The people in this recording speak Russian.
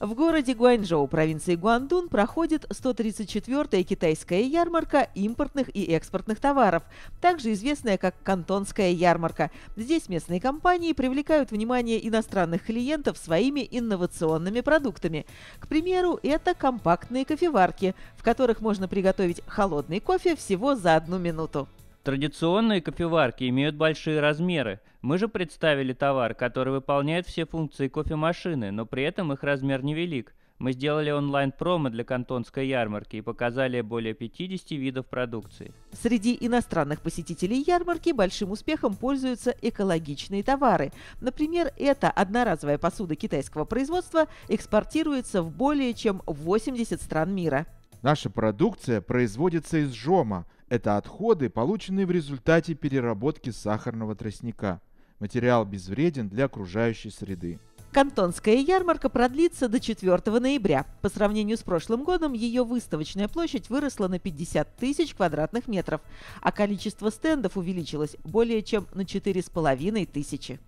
В городе Гуанчжоу провинции Гуандун проходит 134-я китайская ярмарка импортных и экспортных товаров, также известная как Кантонская ярмарка. Здесь местные компании привлекают внимание иностранных клиентов своими инновационными продуктами. К примеру, это компактные кофеварки, в которых можно приготовить холодный кофе всего за одну минуту. Традиционные кофеварки имеют большие размеры. Мы же представили товар, который выполняет все функции кофемашины, но при этом их размер невелик. Мы сделали онлайн-промо для кантонской ярмарки и показали более 50 видов продукции. Среди иностранных посетителей ярмарки большим успехом пользуются экологичные товары. Например, эта одноразовая посуда китайского производства экспортируется в более чем 80 стран мира. Наша продукция производится из жома. Это отходы, полученные в результате переработки сахарного тростника. Материал безвреден для окружающей среды. Кантонская ярмарка продлится до 4 ноября. По сравнению с прошлым годом ее выставочная площадь выросла на 50 тысяч квадратных метров, а количество стендов увеличилось более чем на 4,5 тысячи.